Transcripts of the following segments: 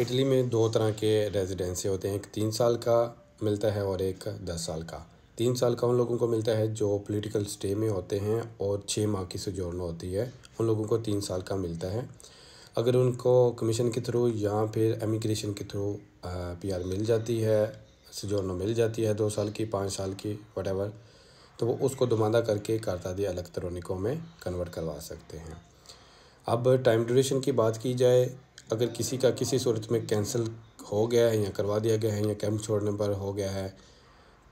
Italy میں دو طرح کے ریزیڈنسی ہوتے ہیں ایک تین سال کا ملتا ہے اور ایک دس سال کا تین سال کا ان لوگوں کو ملتا ہے جو پولیٹیکل سٹے میں ہوتے ہیں اور چھ ماہ کی سے جوڑنا ہوتی ہے ان لوگوں کو تین سال کا ملتا ہے اگر ان کو کمیشن کے تھرو یا پھر امیگریشن کے تھرو پی آر مل جاتی ہے سجورنو مل جاتی ہے دو سال کی پانچ سال کی وٹیور تو وہ اس کو دمادہ کر کے کارتادی الگ میں کنورٹ کروا سکتے ہیں اب ٹائم ڈوریشن کی بات کی جائے اگر کسی کا کسی صورت میں کینسل ہو گیا ہے یا کروا دیا گیا ہے یا کیمپ چھوڑنے پر ہو گیا ہے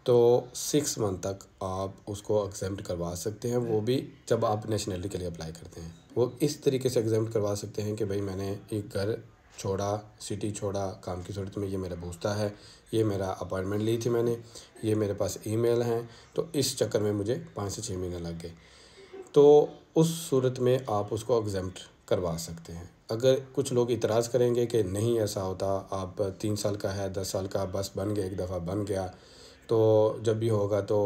تو سکس منتھ تک آپ اس کو اگزامپٹ کروا سکتے ہیں وہ بھی جب آپ نیشنلٹی کے لیے اپلائی کرتے ہیں وہ اس طریقے سے ایگزیم کروا سکتے ہیں کہ بھائی میں نے ایک گھر چھوڑا سٹی چھوڑا کام کی صورت میں یہ میرا بوستا ہے یہ میرا اپائنٹمنٹ لی تھی میں نے یہ میرے پاس ای میل ہیں تو اس چکر میں مجھے پانچ سے چھ مہینے لگ گئے تو اس صورت میں آپ اس کو اگزمپٹ کروا سکتے ہیں اگر کچھ لوگ اعتراض کریں گے کہ نہیں ایسا ہوتا آپ تین سال کا ہے دس سال کا بس بن گیا ایک دفعہ بن گیا تو جب بھی ہوگا تو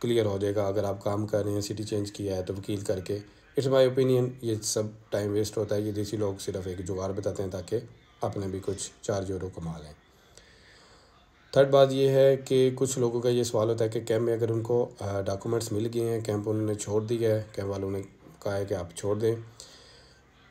کلیئر ہو جائے گا اگر آپ کام کر رہے ہیں سٹی چینج کیا ہے تو وکیل کر کے اٹس مائی اوپینین یہ سب ٹائم ویسٹ ہوتا ہے یہ دیسی لوگ صرف ایک جگاڑ بتاتے ہیں تاکہ اپنے بھی کچھ چار جوڑوں کما لیں تھرڈ بات یہ ہے کہ کچھ لوگوں کا یہ سوال ہوتا ہے کہ کیمپ میں اگر ان کو ڈاکومنٹس مل گئے ہیں کیمپ انہوں نے چھوڑ دی ہے کیمپ والوں نے کہا ہے کہ آپ چھوڑ دیں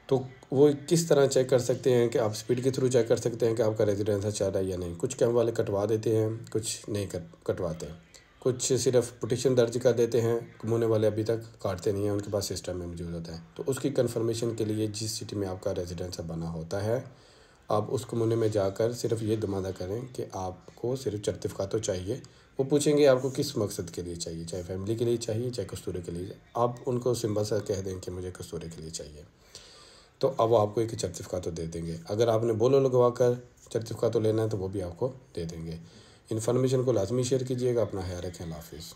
تو وہ کس طرح چیک کر سکتے ہیں کہ آپ سپیڈ کے تھرو چیک کر سکتے ہیں کہ آپ کا ریزیڈنس اچھا رہا ہے یا نہیں کچھ والے کٹوا دیتے ہیں کچھ نہیں کٹواتے ہیں کچھ صرف پٹیشن درج کر دیتے ہیں کمونے والے ابھی تک کاٹتے نہیں ہیں ان کے پاس سسٹم میں ہوتا ہے تو اس کی کنفرمیشن کے لیے جس سٹی میں آپ کا ریزیڈنس بنا ہوتا ہے آپ اس کمونے میں جا کر صرف یہ دمادہ کریں کہ آپ کو صرف چرتفقہ تو چاہیے وہ پوچھیں گے آپ کو کس مقصد کے لیے چاہیے چاہے فیملی کے لیے چاہیے چاہے کستورے کے لیے آپ ان کو سمبل سا کہہ دیں کہ مجھے کستورے کے لیے چاہیے تو اب وہ آپ کو ایک چرتفقہ تو دے دیں گے اگر آپ نے بولو لگوا کر چرتفقہ تو لینا ہے تو وہ بھی آپ کو دے دیں گے انفارمیشن کو لازمی شیئر کیجیے گا اپنا خیال رکھیں اللہ حافظ